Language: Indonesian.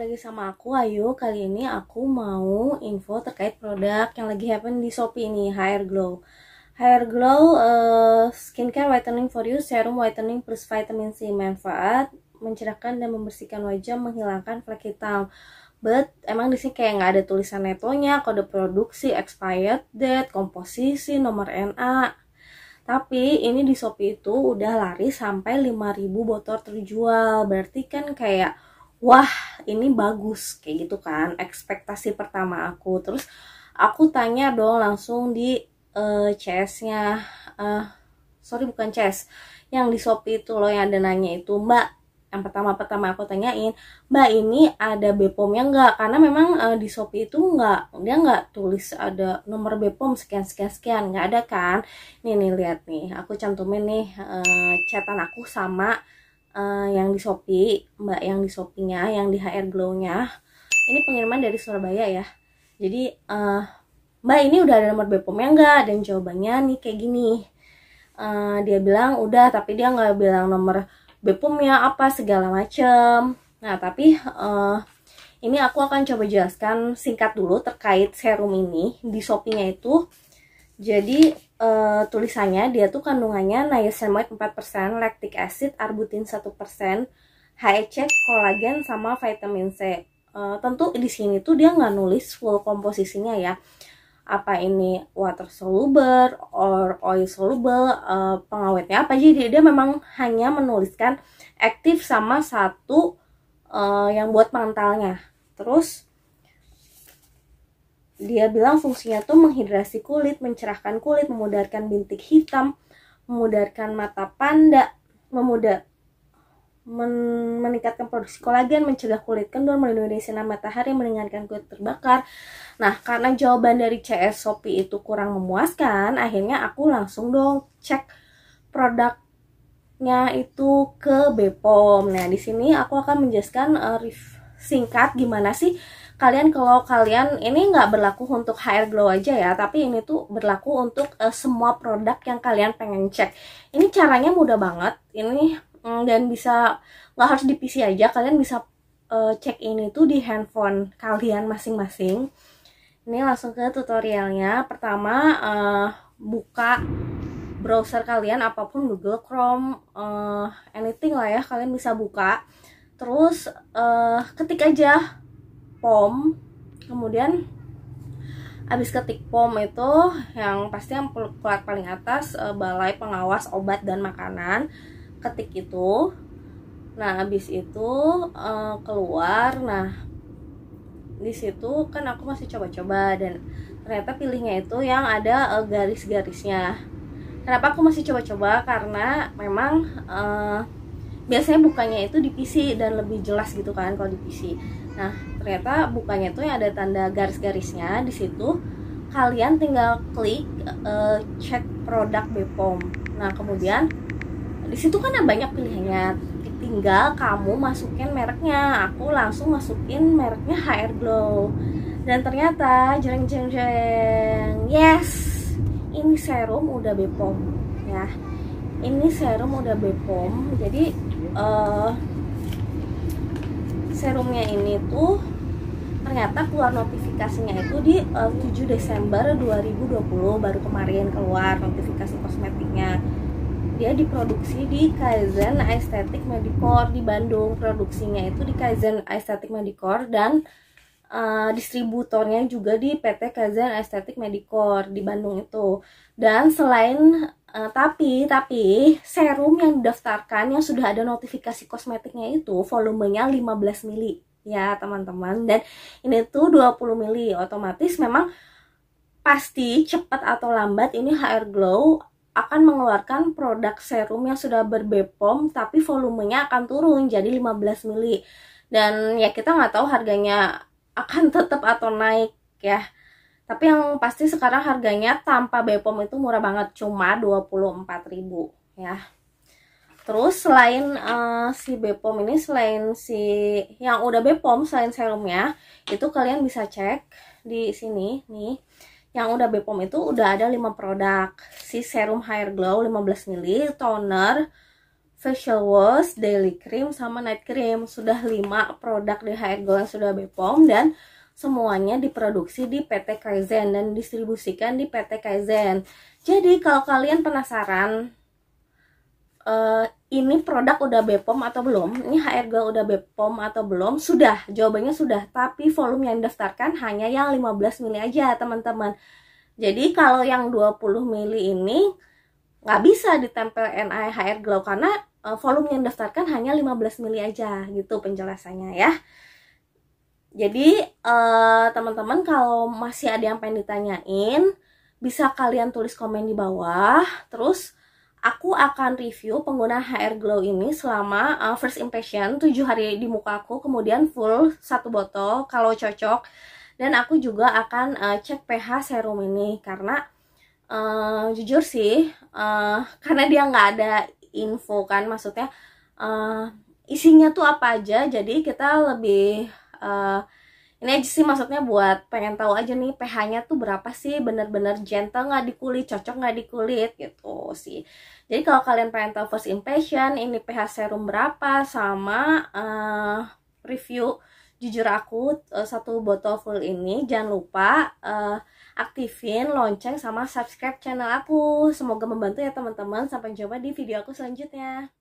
lagi sama aku Ayu. Kali ini aku mau info terkait produk yang lagi happen di Shopee ini, Hair Glow. Hair Glow uh, skincare whitening for you, serum whitening plus vitamin C manfaat mencerahkan dan membersihkan wajah, menghilangkan flek hitam. But emang di sini kayak nggak ada tulisan netonya, kode produksi, expired date, komposisi, nomor NA. Tapi ini di Shopee itu udah laris sampai 5000 botol terjual. Berarti kan kayak wah ini bagus kayak gitu kan ekspektasi pertama aku terus aku tanya dong langsung di uh, eh, CS-nya uh, eh, sorry bukan CS yang di Shopee itu loh yang ada nanya itu mbak yang pertama-pertama aku tanyain mbak ini ada bpom yang nggak karena memang uh, di Shopee itu nggak dia nggak tulis ada nomor BPOM sekian sekian sekian nggak ada kan nih nih lihat nih aku cantumin nih uh, chatan aku sama Eh, yang di Shopee, Mbak yang di Shopee-nya, yang di HR Glow-nya. Ini pengiriman dari Surabaya ya. Jadi uh, Mbak ini udah ada nomor BPOM-nya enggak? Dan jawabannya nih kayak gini. Uh, dia bilang udah tapi dia nggak bilang nomor BPOM-nya apa segala macem. Nah, tapi uh, ini aku akan coba jelaskan singkat dulu terkait serum ini. Di Shopee-nya itu jadi uh, tulisannya dia tuh kandungannya niacinamide 4%, lactic acid, arbutin 1%, HEC, kolagen sama vitamin C. Uh, tentu di sini tuh dia nggak nulis full komposisinya ya. Apa ini water soluble or oil soluble, uh, pengawetnya apa jadi dia memang hanya menuliskan aktif sama satu uh, yang buat pengentalnya. Terus dia bilang fungsinya tuh menghidrasi kulit, mencerahkan kulit, memudarkan bintik hitam, memudarkan mata panda, memudar men meningkatkan produksi kolagen, mencegah kulit kendor, melindungi sinar matahari, meringankan kulit terbakar. Nah, karena jawaban dari CS Shopee itu kurang memuaskan, akhirnya aku langsung dong cek produknya itu ke Bepom. Nah, di sini aku akan menjelaskan uh, singkat gimana sih kalian kalau kalian ini nggak berlaku untuk HR Glow aja ya tapi ini tuh berlaku untuk uh, semua produk yang kalian pengen cek ini caranya mudah banget ini mm, dan bisa nggak harus di PC aja kalian bisa uh, cek ini tuh di handphone kalian masing-masing ini langsung ke tutorialnya pertama uh, buka browser kalian apapun Google Chrome uh, anything lah ya kalian bisa buka terus uh, ketik aja pom kemudian habis ketik pom itu yang pasti yang keluar paling atas eh, balai pengawas obat dan makanan ketik itu nah habis itu eh, keluar nah di situ kan aku masih coba-coba dan ternyata pilihnya itu yang ada eh, garis-garisnya kenapa aku masih coba-coba karena memang uh, biasanya bukanya itu di PC dan lebih jelas gitu kan kalau di PC nah ternyata bukanya tuh yang ada tanda garis-garisnya di situ kalian tinggal klik uh, eh, cek produk BPOM nah kemudian di situ kan ada banyak pilihannya tinggal kamu masukin mereknya aku langsung masukin mereknya HR Glow dan ternyata jeng jeng jeng yes ini serum udah BPOM ya ini serum udah BPOM jadi uh, serumnya ini tuh ternyata keluar notifikasinya itu di eh, uh, 7 Desember 2020 baru kemarin keluar notifikasi kosmetiknya dia diproduksi di Kaizen Aesthetic Medicor di Bandung produksinya itu di Kaizen Aesthetic Medicor dan uh, distributornya juga di PT Kaizen Aesthetic Medicor di Bandung itu dan selain Uh, tapi tapi serum yang didaftarkan yang sudah ada notifikasi kosmetiknya itu volumenya 15 ml ya teman-teman dan ini tuh 20 ml otomatis memang pasti cepat atau lambat ini HR Glow akan mengeluarkan produk serum yang sudah berbepom tapi volumenya akan turun jadi 15 ml dan ya kita nggak tahu harganya akan tetap atau naik ya tapi yang pasti sekarang harganya tanpa BPOM itu murah banget, cuma 24.000 ya. Terus selain uh, si BPOM ini selain si yang udah BPOM selain serumnya, itu kalian bisa cek di sini nih. Yang udah BPOM itu udah ada 5 produk. Si serum hair glow 15 ml, toner, facial wash, daily cream sama night cream. Sudah 5 produk di hair glow yang sudah BPOM dan semuanya diproduksi di PT Kaizen dan distribusikan di PT Kaizen. Jadi kalau kalian penasaran uh, ini produk udah BPOM atau belum, ini HR HRG udah BPOM atau belum, sudah, jawabannya sudah. Tapi volume yang daftarkan hanya yang 15 mili aja teman-teman. Jadi kalau yang 20 mili ini nggak bisa ditempel NI HR Glow karena eh, volume yang daftarkan hanya 15 mili aja gitu penjelasannya ya. Jadi teman eh, teman-teman kalau masih ada yang pengen ditanyain bisa kalian tulis komen di bawah. Terus aku akan review pengguna HR Glow ini selama uh, first impression 7 hari di muka aku, kemudian full satu botol kalau cocok. Dan aku juga akan uh, cek pH serum ini karena uh, jujur sih uh, karena dia nggak ada info kan maksudnya uh, isinya tuh apa aja jadi kita lebih uh, ini aja sih maksudnya buat pengen tahu aja nih pH-nya tuh berapa sih bener-bener gentle nggak di kulit cocok nggak di kulit gitu sih jadi kalau kalian pengen tahu first impression ini pH serum berapa sama uh, review jujur aku eh, satu botol full ini jangan lupa uh, aktifin lonceng sama subscribe channel aku semoga membantu ya teman-teman sampai jumpa di video aku selanjutnya